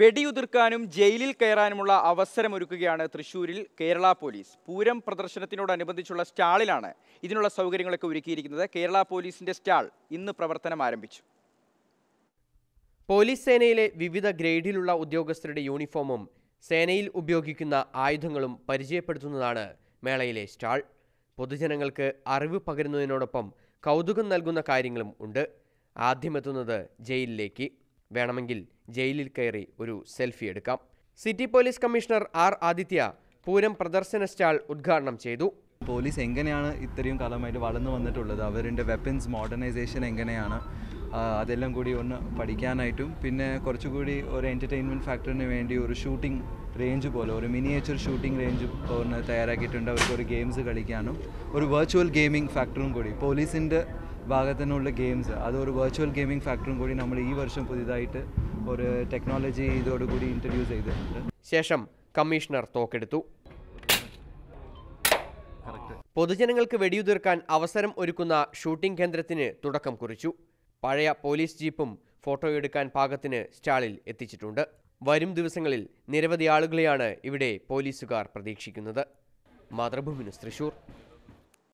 വെടിയുതിർക്കാനും ജയിലിൽ കയറാനുമുള്ള അവസരമൊരുക്കുകയാണ് തൃശൂരിൽ കേരള പോലീസ് പൂരം പ്രദർശനത്തിനോടനുബന്ധിച്ചുള്ള സ്റ്റാളിലാണ് ഇതിനുള്ള സൗകര്യങ്ങളൊക്കെ ഒരുക്കിയിരിക്കുന്നത് കേരള പോലീസിന്റെ സ്റ്റാൾ ഇന്ന് പ്രവർത്തനം ആരംഭിച്ചു പോലീസ് സേനയിലെ വിവിധ ഗ്രേഡിലുള്ള ഉദ്യോഗസ്ഥരുടെ യൂണിഫോമും സേനയിൽ ഉപയോഗിക്കുന്ന ആയുധങ്ങളും പരിചയപ്പെടുത്തുന്നതാണ് മേളയിലെ സ്റ്റാൾ പൊതുജനങ്ങൾക്ക് അറിവ് പകരുന്നതിനോടൊപ്പം കൗതുകം നൽകുന്ന കാര്യങ്ങളും ഉണ്ട് ആദ്യമെത്തുന്നത് ജയിലിലേക്ക് വേണമെങ്കിൽ ജയിലിൽ കയറി ഒരു സെൽഫി എടുക്കാം city police commissioner R Aditya Pooram പ്രദർശന സ്റ്റാൾ ഉദ്ഘാടനം ചെയ്തു പോലീസ് എങ്ങനെയാണ് ഇത്രയും കാലമായിട്ട് വളർന്നു വന്നിട്ടുള്ളത് അവരുടെ വെപ്പൻസ് മോഡേണൈസേഷൻ എങ്ങനെയാണ് അതെല്ലാം കൂടി ഒന്ന് പഠിക്കാനായിട്ടും പിന്നെ കുറച്ചുകൂടി ഒരു എൻ്റർടൈൻമെൻറ്റ് ഫാക്ടറിന് വേണ്ടി ഒരു ഷൂട്ടിംഗ് റേഞ്ച് പോലെ ഒരു മിനിയേച്ചർ ഷൂട്ടിംഗ് റേഞ്ച് ഒന്ന് തയ്യാറാക്കിയിട്ടുണ്ട് അവർക്ക് ഒരു ഗെയിംസ് കളിക്കാനും ഒരു വെർച്വൽ ഗെയിമിംഗ് ഫാക്ടറും കൂടി പോലീസിൻ്റെ ഭാഗത്തുനിന്നുള്ള ഗെയിംസ് അതൊരു ഒരു വെർച്വൽ ഗെയിമിംഗ് ഫാക്ടറും കൂടി നമ്മൾ ഈ വർഷം പുതിയതായിട്ട് ഒരു ടെക്നോളജി ഇതോടുകൂടി ഇൻട്രൊഡ്യൂസ് ചെയ്തിട്ടുണ്ട് ശേഷം കമ്മീഷണർ തോക്കെടുത്തു പൊതുജനങ്ങൾക്ക് വെടിയുതിർക്കാൻ അവസരം ഒരുക്കുന്ന ഷൂട്ടിംഗ് കേന്ദ്രത്തിന് തുടക്കം കുറിച്ചു പഴയ പോലീസ് ജീപ്പും ഫോട്ടോയെടുക്കാൻ പാകത്തിന് സ്റ്റാളിൽ എത്തിച്ചിട്ടുണ്ട് വരും ദിവസങ്ങളിൽ നിരവധി ആളുകളെയാണ് ഇവിടെ പോലീസുകാർ പ്രതീക്ഷിക്കുന്നത് മാതൃഭൂമി തൃശൂർ